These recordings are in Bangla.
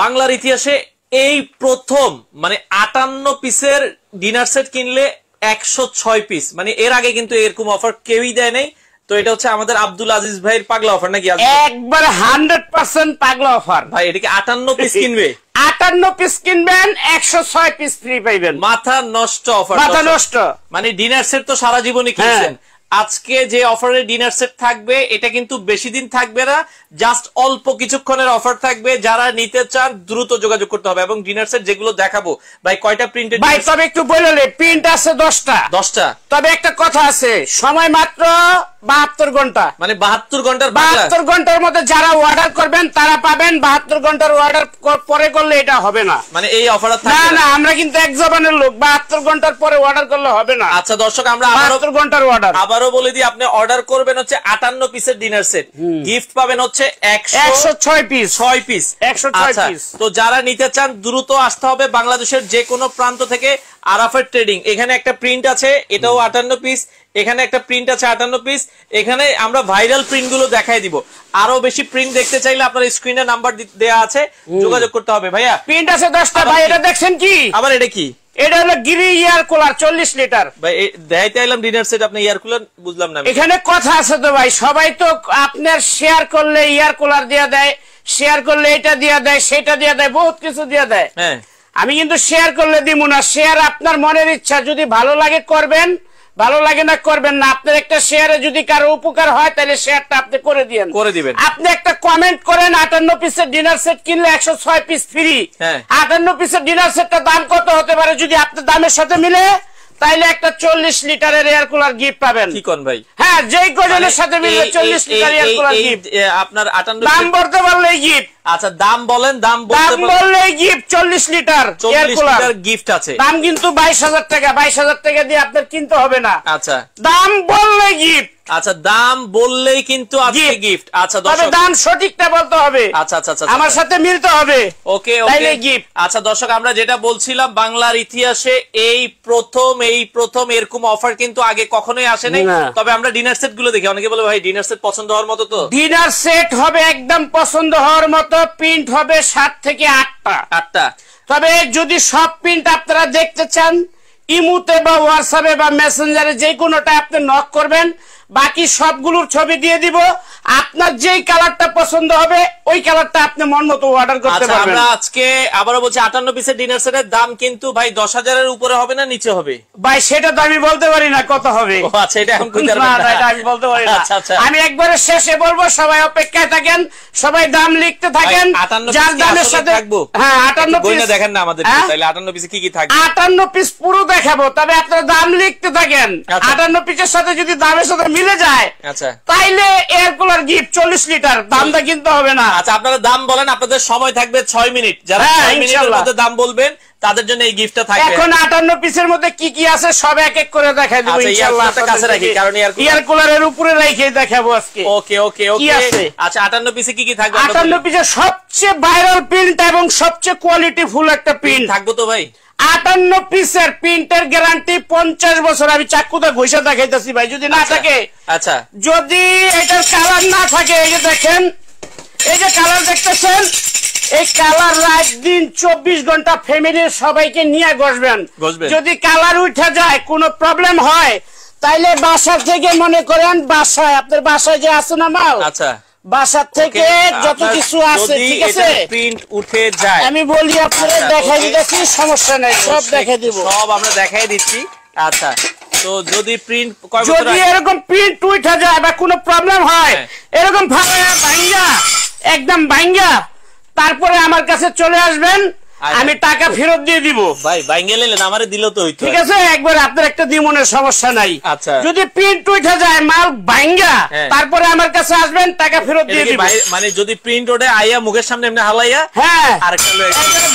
বাংলার ইতিহাসে এই প্রথম মানে আটান্ন পিসের ডিনার সেট কিনলে একশো ছয় পিস মানে এর আগে কিন্তু এরকম অফার কেউই দেয় নাই তো এটা হচ্ছে আমাদের আব্দুল আজিজ ভাইয়ের পাগলা অফার নাকি একবার হান্ড্রেড পার্সেন্ট পাগলা অফার ভাই এটাকে আটান্ন পিস কিনবে আটান্ন পিস কিনবেন একশো ছয় পিস ফ্রি পাইবেন মাথা নষ্ট অফার মাথা নষ্ট মানে ডিনার সেট তো সারা জীবনই কিনছেন হ্যাঁ। আজকে যে অফারে ডিনার সেট থাকবে এটা কিন্তু বেশি দিন থাকবে না জাস্ট অল্প কিছুক্ষণের অফার থাকবে যারা নিতে চান দ্রুত যোগাযোগ করতে হবে এবং ডিনার সেট যেগুলো দেখাবো ভাই কয়টা প্রিন্টের ভাই তবে একটু বললে প্রিন্ট আছে দশটা দশটা তবে একটা কথা আছে সময় মাত্র বাহাত্তর ঘন্টা মানে বাহাত্তর ঘন্টার বাহাত্তর ঘন্টার মধ্যে যারা অর্ডার করবেন তারা পাবেন বাহাত্তর ঘন্টার অর্ডার পরে করলে এটা হবে না মানে এই অফার না না আমরা কিন্তু এক জবানের লোক বাহাত্তর ঘন্টার পরে অর্ডার করলে হবে না আচ্ছা দর্শক আমরা বাহাত্তর ঘন্টার অর্ডার আবারও বলে দিই আপনি অর্ডার করবেন হচ্ছে আটান্ন পিসের ডিনার সেট গিফট পাবেন হচ্ছে একশো ছয় পিস ছয় পিস একশো ছয় পিস আচ্ছা, তো যারা নিতে চান দ্রুত আসতে হবে বাংলাদেশের যে কোনো প্রান্ত থেকে আরাফার ট্রেডিং এখানে একটা প্রিন্ট আছে এটাও আটান্ন পিস এখানে একটা প্রিন্ট আছে আটান্ন পিস এখানে আমরা ভাইরাল প্রিন্ট গুলো দেখাই দিব আরো বেশি প্রিন্ট দেখতে চাইলে আপনার স্ক্রিনে নাম্বার দেওয়া আছে যোগাযোগ করতে হবে ভাইয়া প্রিন্ট আছে দশটা ভাই এটা দেখছেন কি আবার এটা কি এটা হলো গিরি ইয়ার কুলার চল্লিশ লিটার ভাই ডিনার সেট কুলার বুঝলাম না এখানে কথা আছে তো ভাই সবাই তো আপনার শেয়ার করলে কুলার দেয় শেয়ার করলে এটা দেয় সেটা দেয় বহুত কিছু দেয় হ্যাঁ আমি কিন্তু শেয়ার করলে দিব না শেয়ার আপনার মনের ইচ্ছা যদি ভালো লাগে করবেন ভালো লাগে না করবেন না আপনার একটা শেয়ারে যদি কারো উপকার হয় তাহলে শেয়ারটা আপনি করে দিয়েন করে দিবেন আপনি একটা কমেন্ট করেন আটান্ন পিসের ডিনার সেট কিনলে একশো ছয় পিস ফ্রি হ্যাঁ। আটান্ন পিসের ডিনার সেটটা দাম কত হতে পারে যদি আপনার দামের সাথে মিলে তাইলে একটা চল্লিশ লিটারের এয়ার কুলার গিফট পাবেন কি কোন ভাই হ্যাঁ যে গজলের মানে সাথে মিলবে চল্লিশ লিটার এয়ার কুলার গিফট আপনার আটান্ন দাম বলতে পারলে গিফট আচ্ছা দাম বলেন দাম দাম বললে গিফট চল্লিশ লিটার এয়ার কুলার গিফট আছে দাম কিন্তু বাইশ হাজার টাকা বাইশ হাজার টাকা দিয়ে আপনার কিনতে হবে না আচ্ছা দাম বললে গিফট আচ্ছা দাম বললেই কিন্তু আজকে গিফট আচ্ছা দর্শক দাম সঠিকটা বলতে হবে আচ্ছা আচ্ছা আচ্ছা আমার আচ্ছা। সাথে মিলতে হবে ওকে তাইলে গিফট আচ্ছা দর্শক আমরা যেটা বলছিলাম বাংলার ইতিহাসে এই প্রথম এই প্রথম এরকম অফার কিন্তু আগে কখনোই আসে নাই তবে আমরা ডিনার সেট গুলো দেখি অনেকে বলে ভাই ডিনার সেট পছন্দ হওয়ার মতো তো ডিনার সেট হবে একদম পছন্দ হওয়ার মতো প্রিন্ট হবে সাত থেকে আটটা আটটা তবে যদি সব প্রিন্ট আপনারা দেখতে চান ইমুতে বা হোয়াটসঅ্যাপে বা মেসেঞ্জারে যে কোনোটা আপনি নক করবেন বাকি সবগুলোর ছবি দিয়ে দিব আপনার যেই কালারটা পছন্দ হবে ওই কালারটা আপনি মন মতো অর্ডার করতে আচ্ছা, পারবেন আমরা আজকে আবারো বলছি 58 পিসের ডিনার সেটের দাম কিন্তু ভাই 10000 এর উপরে হবে না নিচে হবে ভাই সেটা তো আমি বলতে পারি না কত হবে ও আচ্ছা এটা আমি কইতে পারবো না এটা আমি বলতে পারি না আচ্ছা আচ্ছা আমি একবারে শেষে বলবো সবাই অপেক্ষায় থাকেন সবাই দাম লিখতে থাকেন যার দামের সাথে থাকবো হ্যাঁ 58 পিস দেখেন না আমাদের তাহলে 58 পিসে কি কি থাকবে 58 পিস পুরো দেখাবো তবে আপনারা দাম লিখতে থাকেন 58 আচ্ছা। পিসের সাথে যদি দামের সাথে মিলে যায় আচ্ছা তাইলে এয়ার কুলার গিফট চল্লিশ লিটার দামটা কিনতে হবে না আচ্ছা আপনারা দাম বলেন আপনাদের সময় থাকবে ছয় মিনিট যারা হ্যাঁ, মিনিটের মধ্যে দাম বলবেন তাদের জন্য এই গিফটটা থাকবে এখন 58 পিসের মধ্যে কি কি আছে সব এক এক করে দেখাই দেব আচ্ছা, ইনশাআল্লাহ আপনাদের কাছে রাখি কারণ এয়ার কুলারের উপরে রেখে দেখাবো আজকে ওকে ওকে ওকে কি আছে আচ্ছা 58 পিসে কি কি থাকবে 58 পিসে সবচেয়ে ভাইরাল প্রিন্ট এবং সবচেয়ে কোয়ালিটি ফুল একটা প্রিন্ট থাকবে তো ভাই আটান্ন পিসের প্রিন্টের গ্যারান্টি পঞ্চাশ বছর আমি চাকুতে ঘুষে দেখাইতেছি ভাই যদি না আচ্ছা, থাকে আচ্ছা যদি এটার কালার না থাকে এই যে দেখেন এই যে কালার দেখতেছেন এই কালার রাত দিন চব্বিশ ঘন্টা ফ্যামিলির সবাইকে নিয়ে ঘষবেন যদি কালার উঠে যায় কোনো প্রবলেম হয় তাইলে বাসা থেকে মনে করেন বাসায় আপনার বাসায় যে আছে না মাল আচ্ছা বাসার থেকে যত কিছু আছে ঠিক আছে প্রিন্ট উঠে যায় আমি বলি আপনারা আচ্ছা, দেখাই দিতেছি সমস্যা নাই সব দেখাই দিব সব আমরা দেখাই দিচ্ছি আচ্ছা তো যদি প্রিন্ট যদি এরকম প্রিন্ট উঠে যায় বা কোনো প্রবলেম হয় হ্যাঁ। এরকম ভাবে ভাঙ্গা একদম ভাঙ্গা তারপরে আমার কাছে চলে আসবেন আমি টাকা ফেরত দিয়ে দিব ভাই ভাঙ্গে নিলেন আমারে দিল তো হইতো ঠিক আছে একবার আপনার একটা দিমনের সমস্যা নাই আচ্ছা যদি প্রিন্ট উঠে যায় মাল ভাঙ্গা হ্যাঁ। তারপরে আমার কাছে আসবেন টাকা ফেরত দিয়ে দিব মানে যদি প্রিন্ট ওঠে আইয়া মুখের সামনে এমনি হালাইয়া হ্যাঁ আর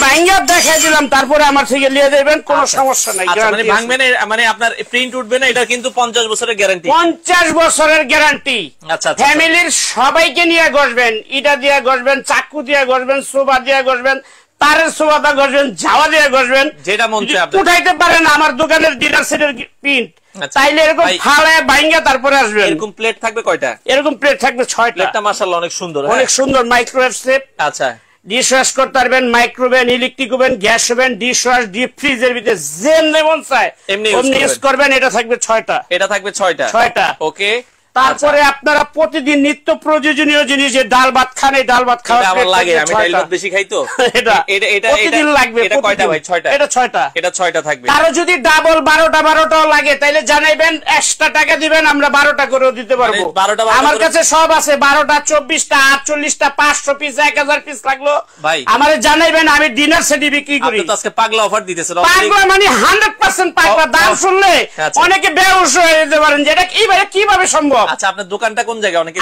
ভাঙ্গা দেখাই দিলাম তারপরে আমার থেকে নিয়ে যাবেন কোনো আচ্ছা। সমস্যা নাই আচ্ছা, মানে ভাঙবে না মানে আপনার প্রিন্ট উঠবে না এটা কিন্তু 50 বছরের গ্যারান্টি 50 বছরের গ্যারান্টি আচ্ছা ফ্যামিলির আচ্ছা, সবাইকে নিয়ে গসবেন ইটা দিয়ে গসবেন চাকু দিয়ে গসবেন সোফা দিয়ে গসবেন তার সোয়াদা ঘষবেন যাওয়া দিয়ে ঘষবেন যেটা মন চায় উঠাইতে পারেন আমার দোকানের ডিনার সেটের প্রিন্ট তাইলে এরকম ফালায় বাইঙ্গা তারপরে আসবে এরকম প্লেট থাকবে কয়টা এরকম প্লেট থাকবে ছয়টা প্লেটটা মাশাআল্লাহ অনেক সুন্দর হ্যাঁ? অনেক সুন্দর মাইক্রোওয়েভ সেট আচ্ছা ডিশওয়াশ করতে পারবেন microwave electric oven gas oven dishwash wash deep ফ্রিজের ভিতরে যে নেবেন চাই এমনি ইউজ করবেন এটা থাকবে ছয়টা এটা থাকবে ছয়টা ছয়টা ওকে তারপরে আপনারা প্রতিদিন নিত্য প্রয়োজনীয় জিনিস ডাল ভাত খান এই ডাল ভাত খাওয়া আমার লাগে আমি ডাল ভাত বেশি খাই তো এটা এটা এটা প্রতিদিন লাগবে এটা কয়টা ভাই 6টা এটা 6টা এটা 6টা থাকবে কারো যদি ডাবল 12টা 12টা লাগে তাহলে জানাইবেন এক্সট্রা টাকা দিবেন আমরা 12টা মানে করে দিতে পারবো 12টা আমার কাছে সব আছে 12টা 24টা 48টা 500 পিস 1000 পিস লাগলো ভাই আমারে জানাইবেন আমি ডিনার সেটি বিক্রি করি আপনি তো আজকে পাগলা অফার দিতেছেন পাগলা মানে 100% পাগলা দাম শুনলে আচ্ছা। অনেকে বেহুশ হয়ে যেতে পারেন যেটা কিভাবে কিভাবে সম্ভব আচ্ছা আপনার দোকানটা কোন জায়গায় অনেকে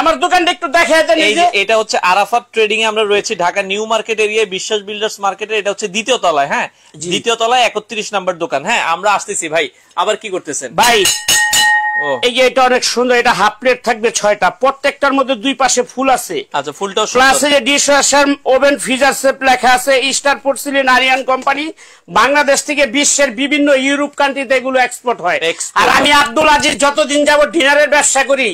আমার দোকানটা একটু দেখা দেন এই যে এটা হচ্ছে আরাফাত ট্রেডিং এ আমরা রয়েছি Dhaka new market area Biswas builders মার্কেটে এটা হচ্ছে দ্বিতীয় তলায় হ্যাঁ দ্বিতীয় তলায় একত্রিশ নাম্বার দোকান হ্যাঁ আমরা আসতেছি ভাই আবার কি করতেছেন ভাই আচ্ছা, বাংলাদেশ থেকে বিশ্বের বিভিন্ন ইউরোপ কান্ট্রিতে এগুলো এক্সপোর্ট হয় আর আমি আব্দুল আজিজ যতদিন যাব ডিনারের ব্যবসা করি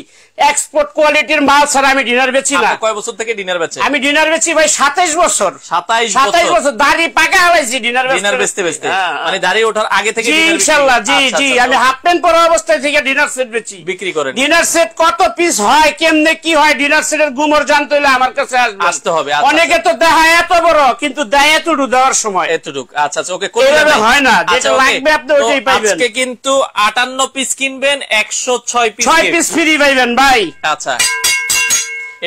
এক্সপোর্ট কোয়ালিটির মাল ছাড়া আমি ডিনার বেচি না কয় বছর থেকে ডিনার বেচি আমি ডিনার বেচি ভাই সাতাইশ বছর সাতাইশ 27 বছর দাঁড়ি পাকা হয়েছি ডিনার বেচতে ডিনার বেচতে বেচতে হ্যাঁ। মানে দাঁড়িয়ে ওঠার আগে থেকে ইনশাল্লাহ জি আচ্ছা, জি আচ্ছা, আমি হাফ প্যান্ট পরা অবস্থায় থেকে dinner dinner piece piece piece free ভাই আচ্ছা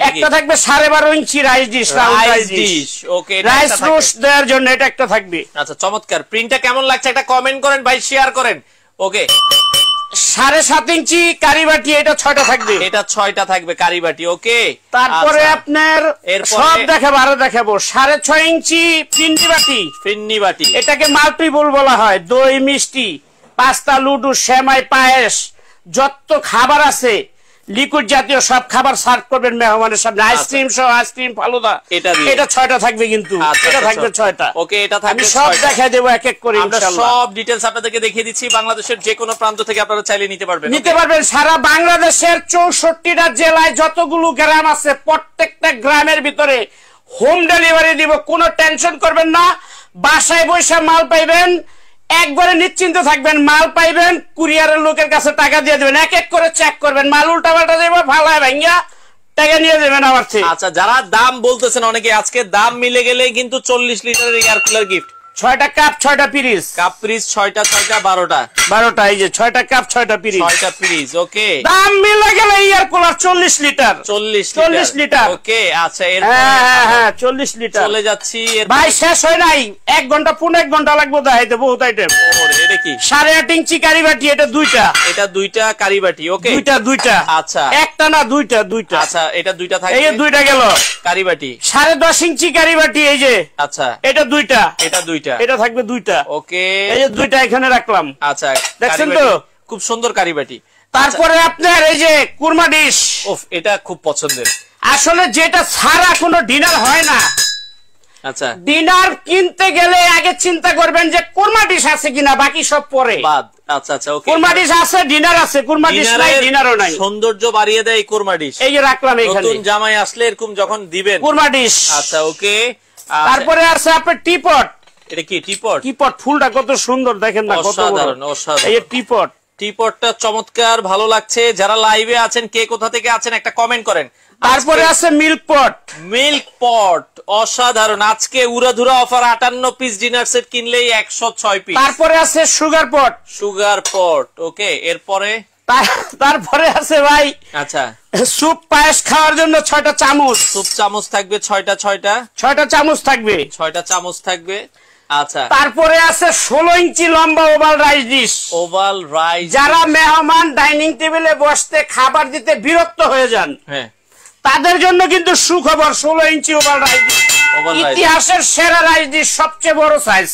একটা থাকবে সাড়ে বারো inch rice dish rice okay rice roast দেওয়ার জন্য এটা একটা থাকবে আচ্ছা চমৎকার প্রিন্টটা কেমন লাগছে একটা কমেন্ট করেন ভাই শেয়ার করেন ওকে সাড়ে সাত ইঞ্চি কারিবাটি এটা ছয়টা থাকবে এটা ছয়টা থাকবে কারিবাটি ওকে তারপরে আচ্ছা। আপনার সব দেখাবো আরো দেখাবো সাড়ে ছয় ইঞ্চি ফিন্নি বাটি ফিন্নি বাটি এটাকে মাল্টিপুল বলা হয় দই মিষ্টি পাস্তা লুডু শ্যামাই পায়েস যত খাবার আছে লিকুইড জাতীয় সব খাবার সার্ভ করবেন মেহমানের সামনে আইসক্রিম আচ্ছা। সহ আইসক্রিম ফালুদা এটা এটা ছয়টা থাকবে কিন্তু আচ্ছা, আচ্ছা, এটা থাকবে ছয়টা ওকে এটা থাকবে আমি সব দেখাই দেবো এক এক করে আমরা সব ডিটেলস আপনাদেরকে দেখিয়ে দিচ্ছি বাংলাদেশের যে কোনো প্রান্ত থেকে আপনারা চাইলে নিতে পারবেন নিতে পারবেন সারা বাংলাদেশের চৌষট্টিটা জেলায় যতগুলো গ্রাম আছে প্রত্যেকটা গ্রামের ভিতরে হোম ডেলিভারি দিব কোনো টেনশন করবেন না বাসায় বসে মাল পাইবেন একবারে নিশ্চিন্ত থাকবেন মাল পাইবেন কুরিয়ারের লোকের কাছে টাকা দিয়ে দেবেন এক এক করে চেক করবেন মাল উল্টা পাল্টা দেবো ফালায় ভাঙ্গা টাকা নিয়ে যাবেন আবার আচ্ছা যারা দাম বলতেছেন অনেকে আজকে দাম মিলে গেলে কিন্তু চল্লিশ লিটারের এয়ার কুলার গিফট ছয়টা কাপ ছয়টা পিরিস কাপ পিরিস ছয়টা ছয়টা বারোটা বারোটা এই যে ছয়টা কাপ ছয়টা পিরিস ছয়টা পিরিস ওকে দাম মিলে গেলে ইয়ার কুলার চল্লিশ লিটার চল্লিশ চল্লিশ লিটার ওকে আচ্ছা এর হ্যাঁ হ্যাঁ, হ্যাঁ চল্লিশ লিটার চলে যাচ্ছি ভাই শেষ হয় নাই এক ঘন্টা পুনে এক ঘন্টা লাগবো দেখাইতে বহুত আইটেম সাড়ে আট ইঞ্চি কারিবাটি দুইটা এটা থাকবে দুইটা ওকে এই যে দুইটা এখানে রাখলাম আচ্ছা দেখছেন তো খুব সুন্দর কারিবাটি তারপরে আচ্ছা। আপনার এই যে কুরমা ডিশ ওফ এটা খুব পছন্দের আসলে যেটা ছাড়া কোনো ডিনার হয় না আচ্ছা ডিনার কিনতে গেলে আগে চিন্তা করবেন যে কুরমা ডিশ আছে কিনা বাকি সব পরে বাদ আচ্ছা আচ্ছা ওকে কুরমা ডিশ আছে ডিনার আছে কুরমা ডিশ নাই ডিনারও নাই সৌন্দর্য বাড়িয়ে দেয় এই কুরমা ডিশ এই যে রাখলাম এখানে নতুন জামাই আসলে এরকম যখন দিবেন কুরমা ডিশ আচ্ছা ওকে আচ্ছা। তারপরে আছে আপনার টিপট এটা কি অফার আটান্ন পিস ডিনার সেট কিনলেই একশো ছয় পিস তারপরে আছে সুগার পট সুগার পট ওকে এরপরে তারপরে আছে ভাই আচ্ছা সুপ পায়েস খাওয়ার জন্য ছয়টা চামচ সুপ চামচ থাকবে ছয়টা ছয়টা ছয়টা চামচ থাকবে ছয়টা চামচ থাকবে আচ্ছা তারপরে আছে ষোলো ইঞ্চি লম্বা oval rice dish oval rice যারা মেহমান ডাইনিং টেবিলে বসতে খাবার দিতে বিরক্ত হয়ে যান হ্যাঁ। তাদের জন্য কিন্তু সুখবর ষোলো ইঞ্চি ওভাল রাইস ইতিহাসের সেরা রাইস ডিশ সবচেয়ে বড় সাইজ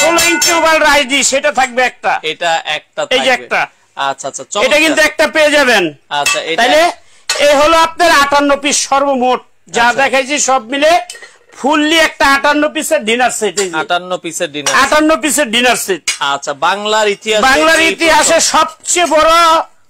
ষোলো ইঞ্চি ওভাল রাইস ডিশ থাকবে একটা এটা একটা এই যে একটা আচ্ছা আচ্ছা এটা কিন্তু একটা পেয়ে যাবেন আচ্ছা তাহলে এই হলো আপনার আটান্ন পিস সর্বমোট যা আচ্ছা। দেখাইছি সব মিলে ফুললি একটা আটান্ন পিসের ডিনার সেট আটান্ন পিসের ডিনার আটান্ন পিসের ডিনার সেট আচ্ছা বাংলার ইতিহাস বাংলার ইতিহাসে সবচেয়ে বড়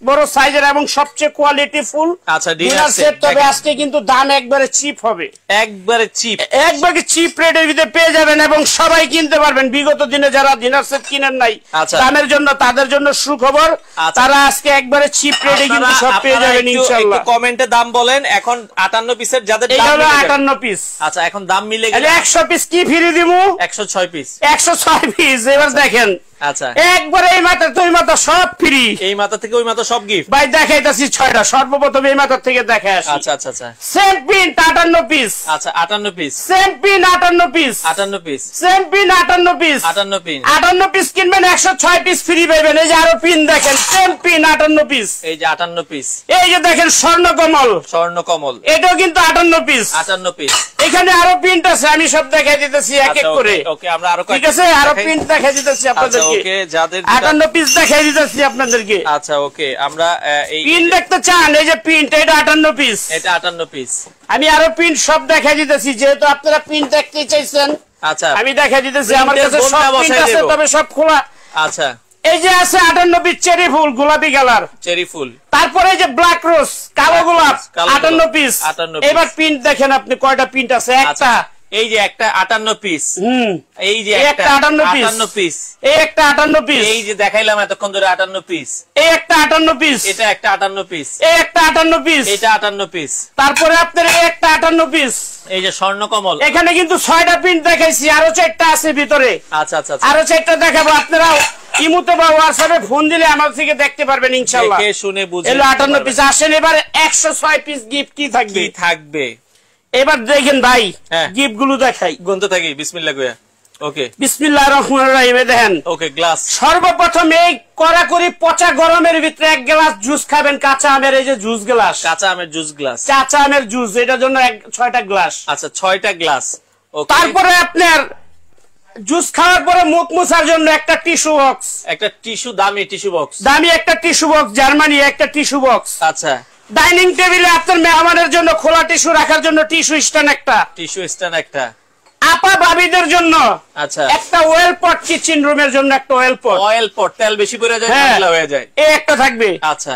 বড় সাইজের এবং সবচেয়ে কোয়ালিটি ফুল আচ্ছা ডিনার সেট তবে আজকে কিন্তু দাম একবারে চিপ হবে একবারে চিপ একবারে চিপ রেটের ভিতরে পেয়ে যাবেন এবং সবাই কিনতে পারবেন বিগত দিনে যারা ডিনার সেট কিনেন নাই আচ্ছা। দামের জন্য তাদের জন্য সুখবর আচ্ছা। তারা আজকে একবারে চিপ রেটে কিন্তু সব পেয়ে যাবেন ইনশাআল্লাহ কমেন্টে দাম বলেন এখন 58 পিসের যাদের দাম 58 পিস আচ্ছা এখন দাম মিলে গেল 100 পিস কি ফিরে দিমু 106 পিস 106 পিস এবার দেখেন আচ্ছা একবারে পিস ফ্রি পাবেন এই যে আরো পিন দেখেন সেম পিস এই যে 58 পিস এই যে দেখেন স্বর্ণ কমল স্বর্ণ কমল এটাও কিন্তু আটান্ন পিস আটান্ন পিস এখানে আরো প্রিন্ট আছে আমি সব দেখাই দিতেছি এক এক আচ্ছা, করে আরো ঠিক আছে আরো প্রিন্ট দেখাই দিতেছি আপনাদের আচ্ছা, আপনাদেরকে যাদের পিস দেখাই দিতেছি আপনাদেরকে আচ্ছা ওকে আমরা এই পিন দেখতে চান এই যে পিন এটা 58 পিস এটা 58 পিস আমি আরো পিন সব দেখাই দিতেছি যেহেতু আপনারা পিন দেখতে চাইছেন আচ্ছা। আছে তবে চেরি আচ্ছা। ফুল গোলাপি চেরি ফুল তারপরে যে ব্ল্যাক রোজ কালো গোলাপ আটান্ন পিস এবার প্রিন্ট দেখেন আপনি কয়টা প্রিন্ট আছে একটা আচ্ছা। এই যে একটা আটান্ন পিস এই যে একটা আটান্ন আটান্ন পিস এই একটা আটান্ন পিস এই যে দেখাইলাম এতক্ষণ ধরে আটান্ন পিস এই একটা আটান্ন পিস এটা একটা আটান্ন পিস এই একটা আটান্ন পিস এটা আটান্ন পিস তারপরে আপনার এই একটা আটান্ন পিস এই যে স্বর্ণকমল এখানে কিন্তু ছয়টা প্রিন্ট দেখাইছি আরো চারটা আছে ভিতরে আচ্ছা আচ্ছা আরো চারটা দেখাবো আপনারাও ফোন দিলে থেকে দেখতে পারবেন শুনে আটান্ন পিস আসেন এবার একশো ছয় পিস গিফট কি থাকবে থাকবে এবার দেখেন ভাই গিফট হ্যাঁ। গুলো দেখাই গুনতে থাকি বিসমিল্লা গুয়া ওকে রহমান দেখেন ওকে গ্লাস সর্বপ্রথম এই কড়াকড়ি পচা গরমের ভিতরে এক গ্লাস জুস খাবেন কাঁচা আমের এই যে জুস গ্লাস কাঁচা আমের জুস গ্লাস কাঁচা আমের জুস এটার জন্য ছয়টা গ্লাস আচ্ছা ছয়টা গ্লাস তারপরে আপনার জুস খাওয়ার পরে মুখ মুছার জন্য একটা টিস্যু বক্স একটা টিস্যু দামি টিস্যু বক্স দামি একটা টিস্যু বক্স জার্মানি একটা টিস্যু বক্স আচ্ছা ডাইনিং টেবিলে আপনার মেহমানের জন্য খোলা টিস্যু রাখার জন্য টিস্যু স্ট্যান্ড একটা টিস্যু স্ট্যান্ড একটা আপা ভাবিদের জন্য আচ্ছা একটা ওয়েল পট কিচেন রুমের জন্য একটা ওয়েল পট অয়েল পট তেল বেশি পড়ে যায় হ্যাঁ, ঝামেলা হয়ে যায় এই একটা থাকবে আচ্ছা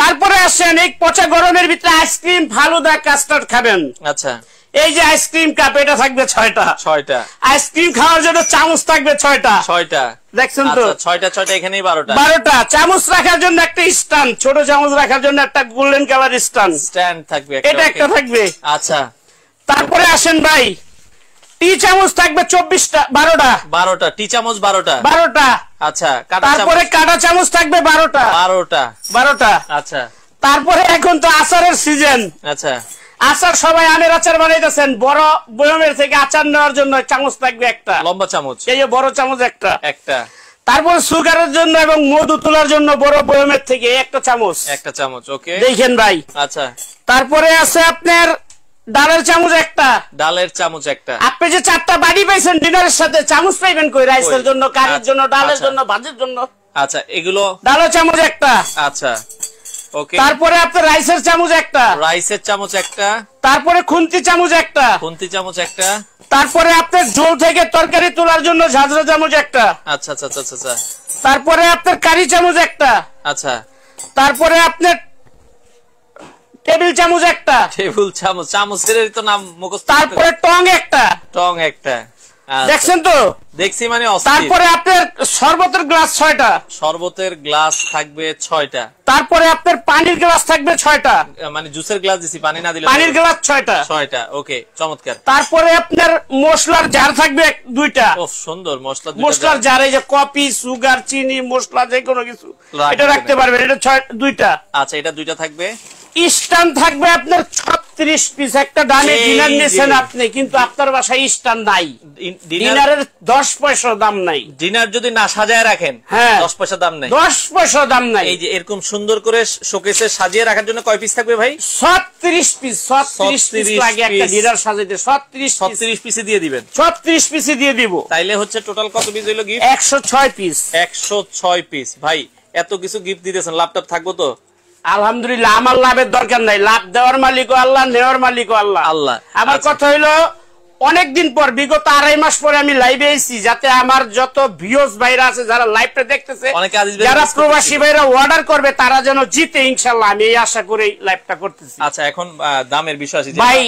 তারপরে আসেন এই পচা গরমের ভিতরে আইসক্রিম ফালুদা কাস্টার্ড খাবেন আচ্ছা এই যে আইসক্রিম কাপ এটা থাকবে ছয়টা ছয়টা আইসক্রিম খাওয়ার জন্য চামচ থাকবে ছয়টা ছয়টা দেখছেন তো আচ্ছা, ছয়টা ছয়টা এখানে বারোটা বারোটা চামচ রাখার জন্য একটা স্ট্যান্ড ছোট চামচ রাখার জন্য একটা গোল্ডেন কালার স্ট্যান্ড স্ট্যান্ড থাকবে এটা একটা থাকবে আচ্ছা তারপরে আসেন ভাই টি চামচ থাকবে চব্বিশটা বারোটা বারোটা টি চামচ বারোটা বারোটা আচ্ছা তারপরে কাটা চামচ থাকবে বারোটা বারোটা বারোটা আচ্ছা তারপরে এখন তো আচারের সিজন আচ্ছা আচার সবাই আমের আচার বানাইতেছেন বড় বয়মের থেকে আচার নেওয়ার জন্য চামচ থাকবে একটা লম্বা চামচ এই যে বড় চামচ একটা একটা তারপর সুগারের জন্য এবং মধু তোলার জন্য বড় বয়মের থেকে একটা চামচ একটা চামচ ওকে দেখেন ভাই আচ্ছা তারপরে আছে আপনার ডালের চামচ একটা ডালের চামচ একটা আপনি যে চারটা বাড়ি পাইছেন ডিনারের সাথে চামচ পাইবেন কই রাইসের জন্য কারির আচ্ছা। জন্য ডালের আচ্ছা। জন্য ভাজির জন্য আচ্ছা এগুলো ডালের চামচ একটা আচ্ছা তারপরে আপনার রাইসের চামচ একটা রাইসের চামচ একটা তারপরে খুন্তি চামচ একটা খুন্তি চামচ একটা তারপরে আপনার ঝোল থেকে তরকারি তোলার জন্য ঝাঁঝরা চামচ একটা আচ্ছা আচ্ছা আচ্ছা, আচ্ছা, আচ্ছা। তারপরে আপনার কারি চামচ একটা আচ্ছা তারপরে আপনার টেবিল চামচ একটা টেবিল চামচ চামচের তো নাম মুখস্থ তারপরে টং একটা টং একটা আচ্ছা। দেখছেন তো দেখছি মানে তারপরে আপনার শরবতের গ্লাস ছয়টা শরবতের গ্লাস থাকবে ছয়টা তারপরে আপনার পানির গ্লাস থাকবে ছয়টা মানে জুসের গ্লাস দিছি পানি না দিলে পানির গ্লাস ছয়টা ছয়টা ওকে চমৎকার তারপরে আপনার মশলার জার থাকবে দুইটা ও সুন্দর মশলা মশলার জারে যে কফি সুগার চিনি মশলা যে কোনো কিছু এটা রাখতে পারবেন এটা ছয় দুইটা আচ্ছা এটা দুইটা থাকবে ইস্টান থাকবে আপনার ছয় 30 পিস একটা দামে ডিনার নিয়েছেন আপনি কিন্তু আপনার বাসায় স্টার নাই ডিনারের দশ পয়সা দাম নাই ডিনার যদি না সাজায় রাখেন হ্যাঁ দশ পয়সা দাম নাই দশ পয়সা দাম নাই এই যে এরকম সুন্দর করে শোকেসে সাজিয়ে রাখার জন্য কয় পিস থাকবে ভাই 36 পিস 36 পিস লাগে একটা ডিনার সাজাইতে 36 36 পিসে দিয়ে দিবেন 36 পিসে দিয়ে দিব তাইলে হচ্ছে টোটাল কত পিস হইলো গিফট একশো ছয় পিস একশো ছয় পিস ভাই এত কিছু গিফট দিতেছেন ল্যাপটপ থাকবো তো আলহামদুলিল্লাহ আমার লাভের দরকার নাই লাভ দেওয়ার মালিক আল্লাহ নেওয়ার মালিক আল্লাহ আল্লাহ আমার আচ্ছা। কথা হইলো অনেকদিন পর বিগত আড়াই মাস পরে আমি লাইভে এসেছি যাতে আমার যত ভিউজ ভাইরা আছে যারা লাইভটা দেখতেছে যারা প্রবাসী ভাইরা অর্ডার করবে তারা যেন জিতে ইনশাল্লাহ আমি এই আশা করে লাইভটা করতেছি আচ্ছা এখন দামের বিষয় আছে ভাই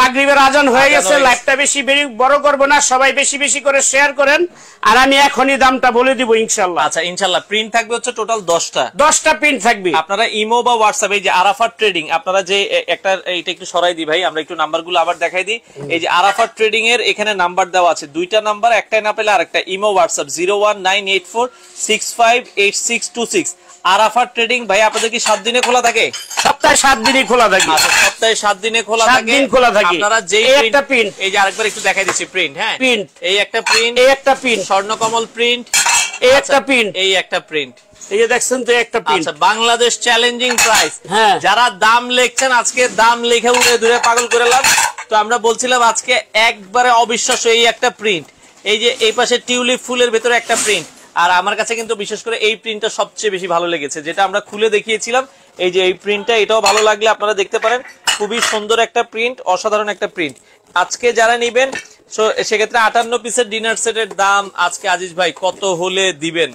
মাগরিবের আজান হয়ে গেছে লাইভটা বেশি বড় করব না সবাই বেশি বেশি করে শেয়ার করেন আর আমি এখনই দামটা বলে দিব ইনশাল্লাহ আচ্ছা ইনশাল্লাহ প্রিন্ট থাকবে হচ্ছে টোটাল 10টা 10টা প্রিন্ট থাকবে আপনারা ইমো বা WhatsApp এই যে আরাফাত ট্রেডিং আপনারা যে একটা এটা একটু সরাই দিই ভাই আমরা একটু নাম্বারগুলো আবার দেখাই দিই এই যে আরাফাত ট্রেডিং এর এখানে নাম্বার দেওয়া আছে দুইটা নাম্বার একটাই না পেলে আরেকটা imo WhatsApp zero one Arafa trading ভাই আপনাদের কি সাত দিনে খোলা থাকে সপ্তাহে সাত দিনে খোলা থাকে আচ্ছা সপ্তাহে সাত দিনে খোলা থাকে দিন খোলা থাকে আপনারা যে একটা প্রিন্ট এই যে আরেকবার একটু দেখাই দিচ্ছি প্রিন্ট হ্যাঁ প্রিন্ট এই একটা প্রিন্ট এই একটা প্রিন্ট স্বর্ণকমল প্রিন্ট আচ্ছা, এই একটা প্রিন্ট এই একটা প্রিন্ট এই দেখছেন তো একটা প্রিন্ট বাংলাদেশ চ্যালেঞ্জিং প্রাইস হ্যাঁ যারা দাম লিখছেন আজকে দাম লিখে উড়ে দূরে পাগল করে লাভ তো আমরা বলছিলাম আজকে একবারে অবিশ্বাস্য এই একটা প্রিন্ট এই যে এই পাশে টিউলিপ ফুলের ভেতরে একটা প্রিন্ট আর আমার কাছে কিন্তু বিশেষ করে এই প্রিন্টটা সবচেয়ে বেশি ভালো লেগেছে যেটা আমরা খুলে দেখিয়েছিলাম এই যে এই প্রিন্টটা এটাও ভালো লাগলে আপনারা দেখতে পারেন খুবই সুন্দর একটা প্রিন্ট অসাধারণ একটা প্রিন্ট আজকে যারা নেবেন সেক্ষেত্রে আটান্ন পিসের ডিনার সেটের দাম আজকে আজিজ ভাই কত হলে দিবেন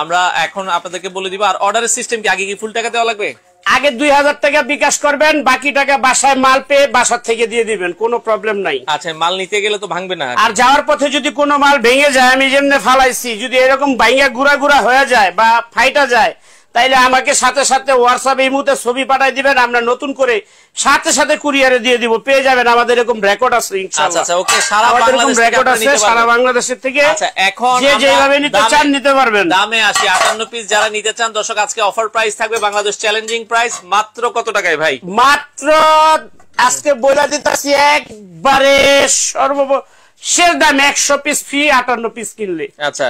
আমরা এখন আপনাদেরকে বলে দিব আর অর্ডারের সিস্টেম কি আগে কি ফুল টাকা দেওয়া লাগবে আগে দুই হাজার টাকা বিকাশ করবেন বাকি টাকা বাসায় মাল পেয়ে বাসার থেকে দিয়ে দিবেন কোনো প্রবলেম নাই আচ্ছা মাল নিতে গেলে তো ভাঙবে না আর যাওয়ার পথে যদি কোনো মাল ভেঙে যায় আমি যেমনি ফালাইছি যদি এরকম ভাইঙ্গা ঘুরা ঘুরা হয়ে যায় বা ফাইটা যায় তাইলে আমাকে সাথে সাথে হোয়াটসঅ্যাপ এই মুহূর্তে ছবি পাঠাই দিবেন আমরা নতুন করে সাথে সাথে কুরিয়ারে দিয়ে দিব পেয়ে যাবেন আমাদের এরকম রেকর্ড আছে আচ্ছা, আচ্ছা, সারা বাংলাদেশের থেকে আচ্ছা, এখন যে যেভাবে নিতে চান নিতে পারবেন দামে আসি আটান্ন পিস যারা নিতে চান দর্শক আজকে অফার প্রাইস থাকবে বাংলাদেশ চ্যালেঞ্জিং প্রাইস মাত্র কত টাকায় ভাই মাত্র আজকে বইলা দিতেছি একবারে সর্ব শেষ দাম একশো পিস ফি আটান্ন পিস কিনলে আচ্ছা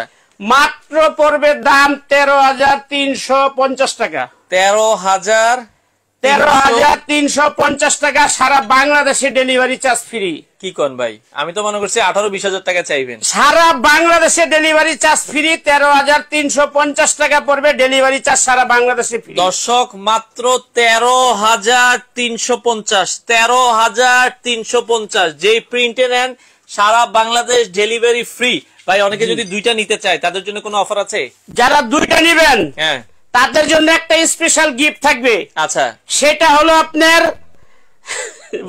মাত্র পড়বে দাম তেরো হাজার তিনশো পঞ্চাশ টাকা তেরো হাজার তেরো হাজার তিনশো পঞ্চাশ টাকা সারা বাংলাদেশে ডেলিভারি চার্জ ফ্রি কি কন ভাই আমি তো মনে করছি আঠারো বিশ হাজার টাকা চাইবেন সারা বাংলাদেশে ডেলিভারি চার্জ ফ্রি তেরো হাজার তিনশো পঞ্চাশ টাকা পড়বে ডেলিভারি চার্জ সারা বাংলাদেশে ফ্রি দর্শক মাত্র তেরো হাজার তিনশো পঞ্চাশ তেরো হাজার তিনশো পঞ্চাশ যেই প্রিন্টে নেন সারা বাংলাদেশ ডেলিভারি ফ্রি ভাই অনেকে যদি দুইটা নিতে চায় তাদের জন্য কোনো অফার আছে যারা দুইটা নেবেন হ্যাঁ তাদের জন্য একটা স্পেশাল গিফট থাকবে আচ্ছা সেটা হলো আপনার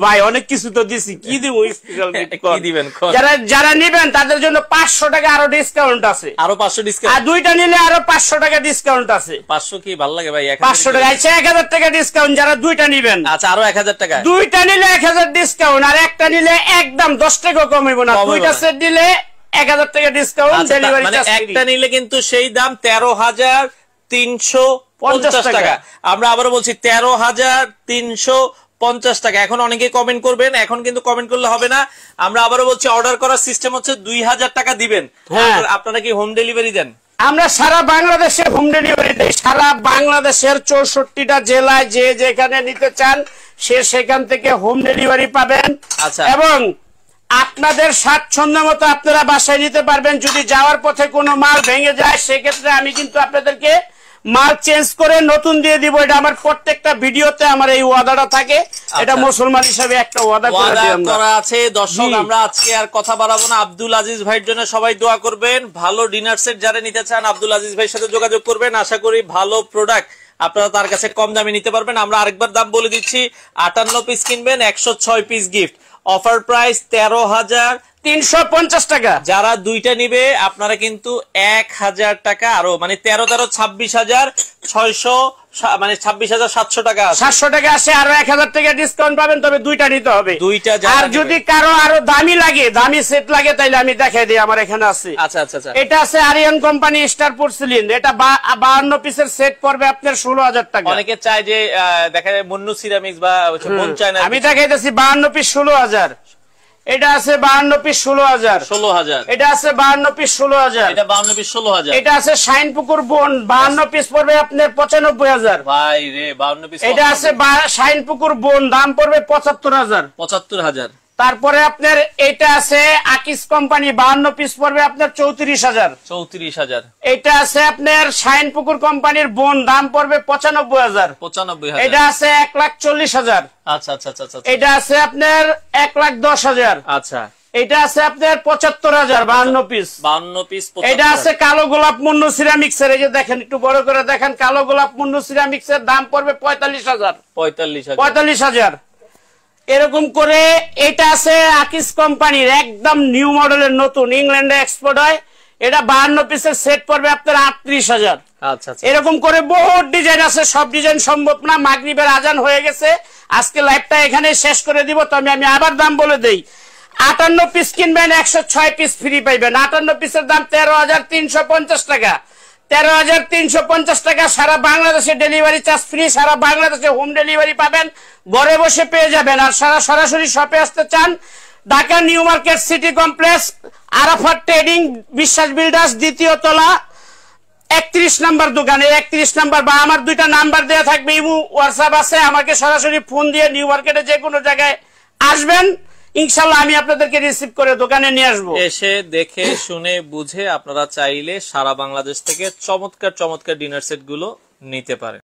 ভাই অনেক কিছু তো দিছি কি দিব স্পেশাল কি দিবেন যারা যারা নেবেন তাদের জন্য 500 টাকা আরো ডিসকাউন্ট আছে আরো 500 ডিসকাউন্ট আর দুইটা নিলে আরো 500 টাকা ডিসকাউন্ট আছে 500 কি ভালো লাগে ভাই 500 টাকা আচ্ছা 1000 টাকা ডিসকাউন্ট যারা দুইটা নেবেন আচ্ছা আরো 1000 টাকা দুইটা নিলে 1000 ডিসকাউন্ট আর একটা নিলে একদম 10 টাকা কমাইবো না দুইটা সেট দিলে এক টাকা ডিসকাউন্ট আচ্ছা, মানে ডেলিভারি একটা নিলে কিন্তু সেই দাম টাকা আমরা বলছি টাকা এখন অনেকে কমেন্ট করবেন এখন কিন্তু কমেন্ট করলে হবে না আমরা বলছি অর্ডার করার সিস্টেম হচ্ছে দুই হাজার টাকা দিবেন হ্যাঁ। আপনারা কি হোম ডেলিভারি দেন আমরা সারা বাংলাদেশে হোম ডেলিভারি দেই সারা বাংলাদেশের চৌষট্টিটা জেলায় যে যেখানে নিতে চান সে সেখান থেকে হোম ডেলিভারি পাবেন আচ্ছা। এবং আপনাদের স্বাচ্ছন্দ্য মতো আপনারা বাসায় নিতে পারবেন যদি যাওয়ার পথে কোনো মাল ভেঙে যায় সেক্ষেত্রে আমি কিন্তু আপনাদেরকে মাল চেঞ্জ করে নতুন দিয়ে দিব এটা আমার প্রত্যেকটা ভিডিওতে আমার এই ওয়াদাটা থাকে আচ্ছা। এটা মুসলমান হিসেবে একটা ওয়াদা করা আছে দর্শক আমরা আজকে আর কথা বাড়াবো না আব্দুল আজিজ ভাইয়ের জন্য সবাই দোয়া করবেন ভালো ডিনার সেট যারা নিতে চান আব্দুল আজিজ ভাইয়ের সাথে যোগাযোগ করবেন আশা করি ভালো প্রোডাক্ট আপনারা তার কাছে কম দামে নিতে পারবেন আমরা আরেকবার দাম বলে দিচ্ছি আটান্ন পিস কিনবেন একশো পিস গিফট অফার প্রাইস তেরো হাজার তিনশো টাকা যারা দুইটা নিবে আপনারা কিন্তু এক টাকা আরো মানে তেরো তেরো ছাব্বিশ মানে ছাব্বিশ টাকা সাতশো টাকা আসে আরো এক টাকা ডিসকাউন্ট পাবেন তবে দুইটা নিতে হবে দুইটা আর যদি কারো আরো দামি লাগে দামি সেট লাগে তাইলে আমি দেখাই দিই আমার এখানে আছে আচ্ছা আচ্ছা, আচ্ছা। এটা আছে আরিয়ান কোম্পানি স্টার পোর্সিলিন এটা বাহান্ন পিসের সেট পড়বে আপনার ষোলো হাজার টাকা অনেকে চায় যে দেখা যায় মুন্নু সিরামিক্স বা আমি দেখাইতেছি বাহান্ন পিস ষোলো হাজার এটা আছে বাহান্ন পিস ষোলো হাজার ষোলো হাজার এটা আছে বাহান্ন পিস ষোলো হাজার এটা বাহান্ন পিস ষোলো হাজার এটা আছে শাইন পুকুর বন বাহান্ন পিস পড়বে আপনার পঁচানব্বই হাজার ভাই রে বাহান্ন পিস এটা আছে শাইন পুকুর বন দাম পড়বে পঁচাত্তর হাজার পঁচাত্তর হাজার তারপরে আপনার এটা আছে আকিস কোম্পানি বাহান্ন পিস পড়বে আপনার চৌত্রিশ হাজার চৌত্রিশ হাজার এটা আছে আপনার শাইন পুকুর কোম্পানির বোন দাম পড়বে পঁচানব্বই হাজার পঁচানব্বই এটা আছে এক লাখ চল্লিশ হাজার আচ্ছা আচ্ছা, আচ্ছা আচ্ছা আচ্ছা এটা আছে আপনার এক লাখ দশ হাজার আচ্ছা এটা আছে আপনার পঁচাত্তর হাজার বাহান্ন পিস বাহান্ন পিস এটা আছে কালো গোলাপ মুন্ন সিরামিক্সের এই যে দেখেন একটু বড় করে দেখেন কালো গোলাপ মুন্ন সিরামিক্সের দাম পড়বে পঁয়তাল্লিশ হাজার পঁয়তাল্লিশ পঁয়তাল্লিশ হাজার এরকম করে এটা আছে আকিস কোম্পানির একদম নিউ মডেলের নতুন ইংল্যান্ডে এক্সপোর্ট হয় এটা বাহান্ন পিসের সেট পড়বে আপনার আটত্রিশ হাজার আচ্ছা, আচ্ছা। এরকম করে বহু ডিজাইন আছে সব ডিজাইন সম্ভব না মাগরীবের আজান হয়ে গেছে আজকে লাইফটা এখানে শেষ করে দিব তবে আমি আবার দাম বলে দেই আটান্ন পিস কিনবেন একশো ছয় পিস ফ্রি পাইবেন আটান্ন পিসের দাম তেরো হাজার তিনশো পঞ্চাশ টাকা তেরো হাজার তিনশো পঞ্চাশ টাকা সারা বাংলাদেশে ডেলিভারি চার্জ ফ্রি সারা বাংলাদেশে হোম ডেলিভারি পাবেন ঘরে বসে পেয়ে যাবেন আর সারা সরাসরি শপে আসতে চান Dhaka new market city complex আরাফার ট্রেডিং বিশ্বাস বিল্ডার্স দ্বিতীয় তলা একত্রিশ নাম্বার দোকানে একত্রিশ নাম্বার বা আমার দুইটা নাম্বার দেওয়া থাকবে ইমু হোয়াটসঅ্যাপ আছে আমাকে সরাসরি ফোন দিয়ে নিউ মার্কেটে যে কোনো জায়গায় আসবেন ইনশাল্লাহ আমি আপনাদেরকে রিসিভ করে দোকানে নিয়ে আসবো এসে দেখে শুনে বুঝে আপনারা চাইলে সারা বাংলাদেশ থেকে চমৎকার চমৎকার ডিনার সেট গুলো নিতে পারেন